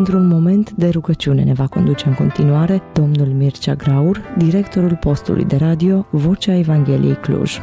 Într-un moment de rugăciune ne va conduce în continuare domnul Mircea Graur, directorul postului de radio Vocea Evangheliei Cluj.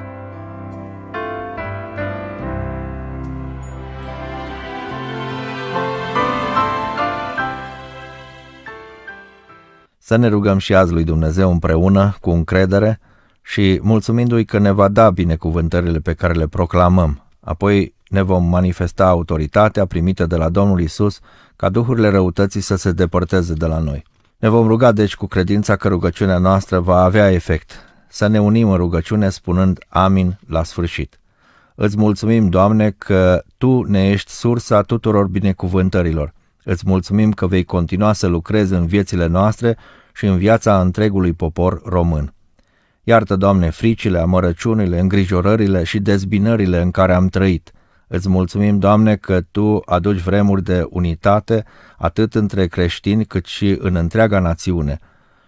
Să ne rugăm și azi lui Dumnezeu împreună, cu încredere și mulțumindu-i că ne va da binecuvântările pe care le proclamăm. Apoi ne vom manifesta autoritatea primită de la Domnul Isus ca duhurile răutății să se depărteze de la noi. Ne vom ruga deci cu credința că rugăciunea noastră va avea efect. Să ne unim în rugăciune spunând Amin la sfârșit. Îți mulțumim, Doamne, că Tu ne ești sursa tuturor binecuvântărilor. Îți mulțumim că vei continua să lucrezi în viețile noastre și în viața întregului popor român. Iartă, Doamne, fricile, amărăciunile, îngrijorările și dezbinările în care am trăit. Îți mulțumim, Doamne, că Tu aduci vremuri de unitate atât între creștini cât și în întreaga națiune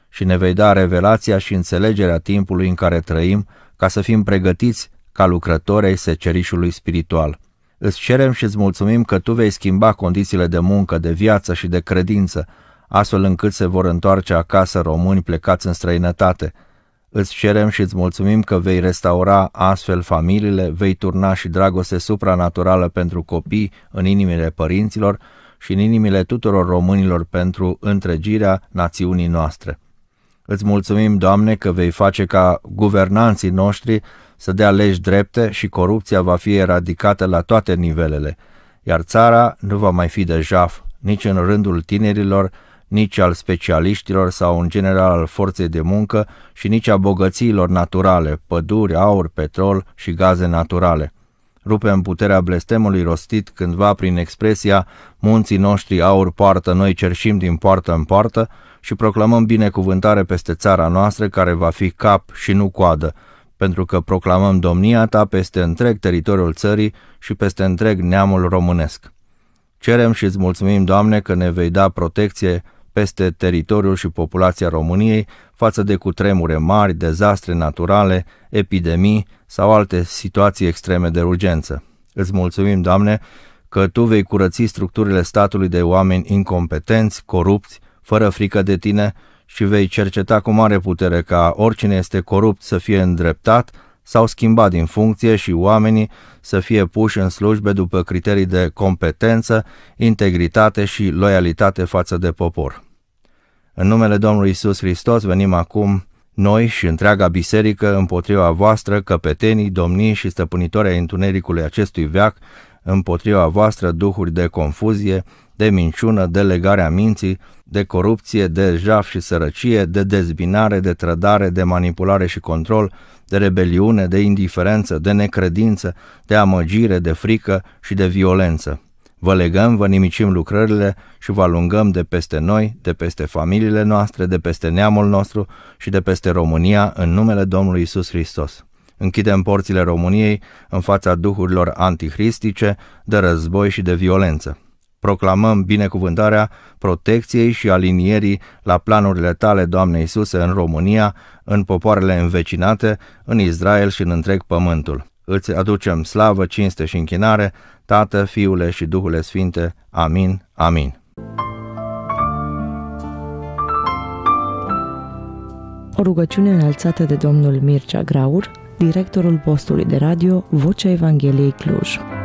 și ne vei da revelația și înțelegerea timpului în care trăim ca să fim pregătiți ca lucrători ai secerișului spiritual. Îți cerem și îți mulțumim că Tu vei schimba condițiile de muncă, de viață și de credință, astfel încât se vor întoarce acasă români plecați în străinătate – Îți cerem și îți mulțumim că vei restaura astfel familiile, vei turna și dragoste supranaturală pentru copii în inimile părinților și în inimile tuturor românilor pentru întregirea națiunii noastre. Îți mulțumim, Doamne, că vei face ca guvernanții noștri să dea legi drepte și corupția va fi eradicată la toate nivelele, iar țara nu va mai fi de jaf nici în rândul tinerilor, nici al specialiștilor sau în general al forței de muncă și nici a bogățiilor naturale, păduri, aur, petrol și gaze naturale. Rupem puterea blestemului rostit cândva prin expresia Munții noștri aur poartă, noi cerșim din poartă în poartă și proclamăm binecuvântare peste țara noastră care va fi cap și nu coadă, pentru că proclamăm domnia ta peste întreg teritoriul țării și peste întreg neamul românesc. Cerem și îți mulțumim, Doamne, că ne vei da protecție peste teritoriul și populația României față de cutremure mari, dezastre naturale, epidemii sau alte situații extreme de urgență. Îți mulțumim, Doamne, că Tu vei curăți structurile statului de oameni incompetenți, corupți, fără frică de Tine și vei cerceta cu mare putere ca oricine este corupt să fie îndreptat sau schimbat din funcție și oamenii să fie puși în slujbe după criterii de competență, integritate și loialitate față de popor. În numele Domnului Isus Hristos venim acum noi și întreaga biserică împotriva voastră, căpetenii, domnii și Stăpânitorii întunericului acestui veac, împotriva voastră duhuri de confuzie, de minciună, de legare a minții, de corupție, de jaf și sărăcie, de dezbinare, de trădare, de manipulare și control, de rebeliune, de indiferență, de necredință, de amăgire, de frică și de violență. Vă legăm, vă nimicim lucrările și vă alungăm de peste noi, de peste familiile noastre, de peste neamul nostru și de peste România în numele Domnului Isus Hristos. Închidem porțile României în fața duhurilor antihristice, de război și de violență. Proclamăm binecuvântarea protecției și alinierii la planurile tale, Doamne Iisuse, în România, în popoarele învecinate, în Israel și în întreg pământul îți aducem slavă, cinste și închinare, Tată, Fiule și Duhule Sfinte. Amin. Amin. O rugăciune înălțată de domnul Mircea Graur, directorul postului de radio Vocea Evangheliei Cluj.